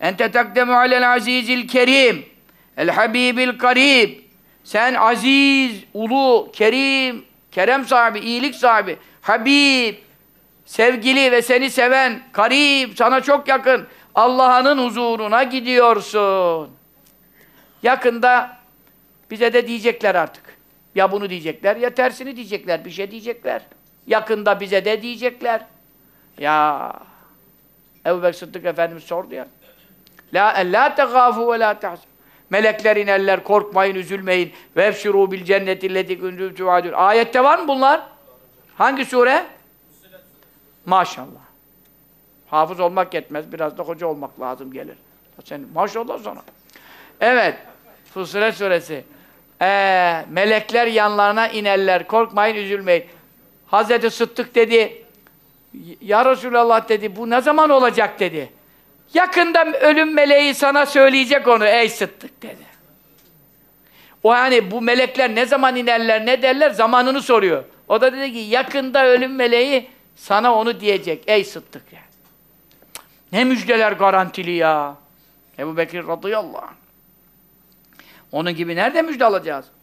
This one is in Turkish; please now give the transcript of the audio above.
Ente takdemu alel azizil kerim. El habibil karib. Sen aziz, ulu, kerim, kerem sahibi, iyilik sahibi, habib, sevgili ve seni seven, karib, sana çok yakın Allah'ın huzuruna gidiyorsun. Yakında bize de diyecekler artık. Ya bunu diyecekler ya tersini diyecekler, bir şey diyecekler. Yakında bize de diyecekler. Ya Ebu Bekir Sıddık Efendimiz sordu ya. La en la tegâfû ve la tehzûn. Meleklerin eller, korkmayın, üzülmeyin. Ve efşirû bil cenneti leti gündüz tüvâdûn. Ayette var mı bunlar? Hangi sure? Maşallah. Hafız olmak yetmez, biraz da hoca olmak lazım gelir. Sen maşallah sana. Evet, Fusilet suresi. Ee, melekler yanlarına inerler, korkmayın, üzülmeyin. Hazreti Sıddık dedi, Ya Resulallah dedi, bu ne zaman olacak dedi. Yakında ölüm meleği sana söyleyecek onu ey sıttık dedi. O yani bu melekler ne zaman inerler ne derler zamanını soruyor. O da dedi ki yakında ölüm meleği sana onu diyecek ey Sıddık. Yani. Ne müjdeler garantili ya. Ebu Bekir radıyallahu anh. Onun gibi nerede müjde alacağız?